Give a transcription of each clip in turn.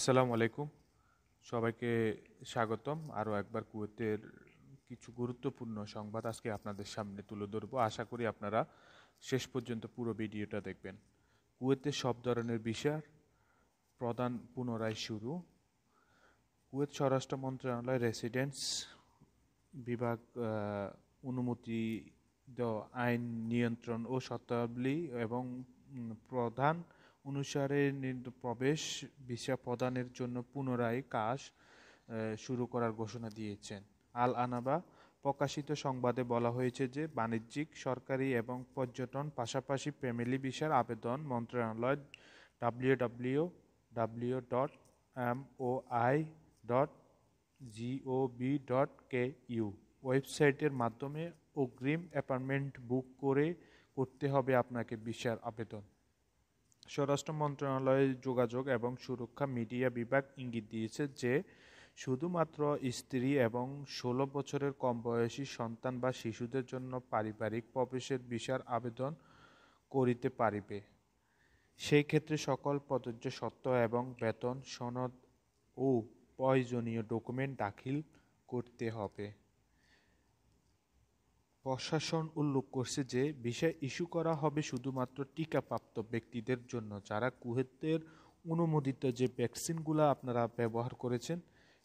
আসসালামু আলাইকুম সবাইকে স্বাগতম আরও একবার কুয়েতের কিছু গুরুত্বপূর্ণ সংবাদ আজকে আপনাদের সামনে তুলে ধরব আশা করি আপনারা শেষ পর্যন্ত পুরো ভিডিওটা দেখবেন কুয়েতে সব ধরনের বিষয় প্রদান পুনরায় শুরু কুয়েত স্বরাষ্ট্র মন্ত্রণালয় রেসিডেন্স বিভাগ অনুমতি দেওয়া আইন নিয়ন্ত্রণ ও শর্তাবলী এবং প্রধান অনুসারে প্রবেশ ভিসা প্রদানের জন্য পুনরায় কাজ শুরু করার ঘোষণা দিয়েছেন আল আনাবা প্রকাশিত সংবাদে বলা হয়েছে যে বাণিজ্যিক সরকারি এবং পর্যটন পাশাপাশি ফ্যামিলি ভিসার আবেদন মন্ত্রণালয় W W dot M O I dot জিওবি ডট কে ইউ ওয়েবসাইটের মাধ্যমে অগ্রিম অ্যাপার্টমেন্ট বুক করে করতে হবে আপনাকে ভিসার আবেদন স্বরাষ্ট্র মন্ত্রণালয়ের যোগাযোগ এবং সুরক্ষা মিডিয়া বিভাগ ইঙ্গিত দিয়েছে যে শুধুমাত্র স্ত্রী এবং ষোলো বছরের কম বয়সী সন্তান বা শিশুদের জন্য পারিবারিক প্রবেশের বিষয়ের আবেদন করিতে পারিবে সেই ক্ষেত্রে সকল প্রযোজ্য সত্য এবং বেতন সনদ ও প্রয়োজনীয় ডকুমেন্ট দাখিল করতে হবে প্রশাসন উল্লেখ করছে যে ভিসা ইস্যু করা হবে শুধুমাত্র টিকাপ্রাপ্ত ব্যক্তিদের জন্য যারা কুয়েতের অনুমোদিত যে ভ্যাকসিনগুলো আপনারা ব্যবহার করেছেন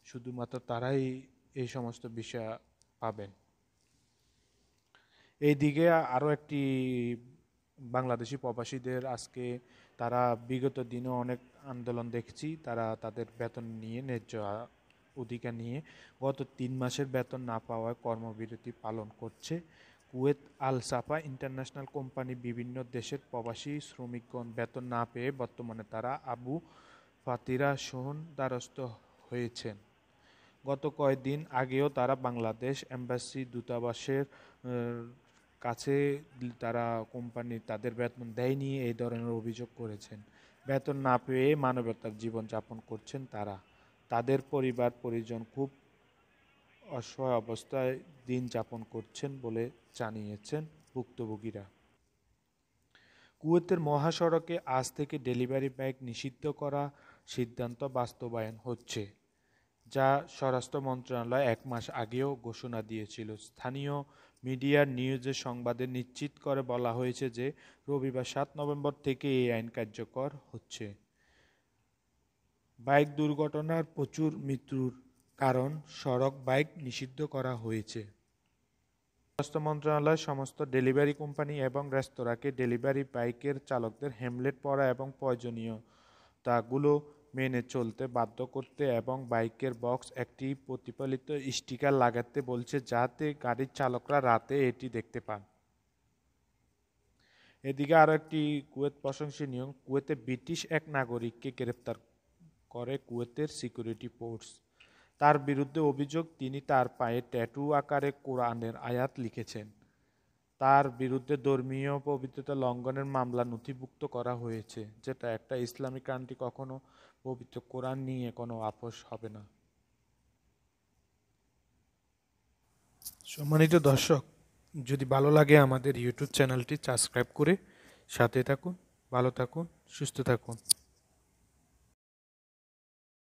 শুধুমাত্র তারাই এই সমস্ত ভিসা পাবেন এইদিকে আরও একটি বাংলাদেশি প্রবাসীদের আজকে তারা বিগত দিনে অনেক আন্দোলন দেখছি তারা তাদের বেতন নিয়ে ন্যায্য অধিকার নিয়ে গত তিন মাসের বেতন না পাওয়ায় কর্মবিরতি পালন করছে Kuwait Al Safa International Company বিভিন্ন দেশের প্রবাসী শ্রমিকগণ বেতন না পেয়ে বর্তমানে তারা আবু ফাতিরা সোহন দ্বারস্থ হয়েছেন গত কয়েকদিন আগেও তারা বাংলাদেশ এম্বাসি দূতাবাসের কাছে তারা কোম্পানি তাদের বেতন দেয়নি এই ধরনের অভিযোগ করেছেন বেতন না পেয়ে মানবতার জীবন যাপন করছেন তারা তাদের পরিবার পরিজন খুব অসহায় অবস্থায় দিন যাপন করছেন বলে জানিয়েছেন ভুক্তভোগীরা কুয়েতের মহাসড়কে আজ থেকে ডেলিভারি ব্যাগ নিষিদ্ধ করা সিদ্ধান্ত বাস্তবায়ন হচ্ছে যা স্বরাষ্ট্র মন্ত্রণালয় এক মাস আগেও ঘোষণা দিয়েছিল স্থানীয় মিডিয়ার নিউজের সংবাদে নিশ্চিত করে বলা হয়েছে যে রবিবার সাত নভেম্বর থেকে এই আইন কার্যকর হচ্ছে বাইক দুর্ঘটনার প্রচুর মৃত্যুর কারণ সড়ক বাইক নিষিদ্ধ করা হয়েছে স্বাস্থ্য মন্ত্রণালয় সমস্ত ডেলিভারি কোম্পানি এবং রেস্তোরাঁকে ডেলিভারি বাইকের চালকদের হ্যামলেট পরা এবং প্রয়োজনীয়তাগুলো মেনে চলতে বাধ্য করতে এবং বাইকের বক্স একটি প্রতিফলিত স্টিকার লাগাতে বলছে যাতে গাড়ির চালকরা রাতে এটি দেখতে পান এদিকে আরও একটি কুয়েত প্রশংসনীয় কুয়েতে ব্রিটিশ এক নাগরিককে গ্রেপ্তার করে কুয়েতের সিকিউরিটি ফোর্স তার বিরুদ্ধে অভিযোগ তিনি তার পায়ে ট্যাটু আকারে কোরআনের আয়াত লিখেছেন তার বিরুদ্ধে ধর্মীয় পবিত্রতা লঙ্ঘনের মামলা নথিভুক্ত করা হয়েছে যেটা একটা ইসলামিক কান্ট্রি কখনো পবিত্র কোরআন নিয়ে কোনো আপোষ হবে না সম্মানিত দর্শক যদি ভালো লাগে আমাদের ইউটিউব চ্যানেলটি সাবস্ক্রাইব করে সাথে থাকুন ভালো থাকুন সুস্থ থাকুন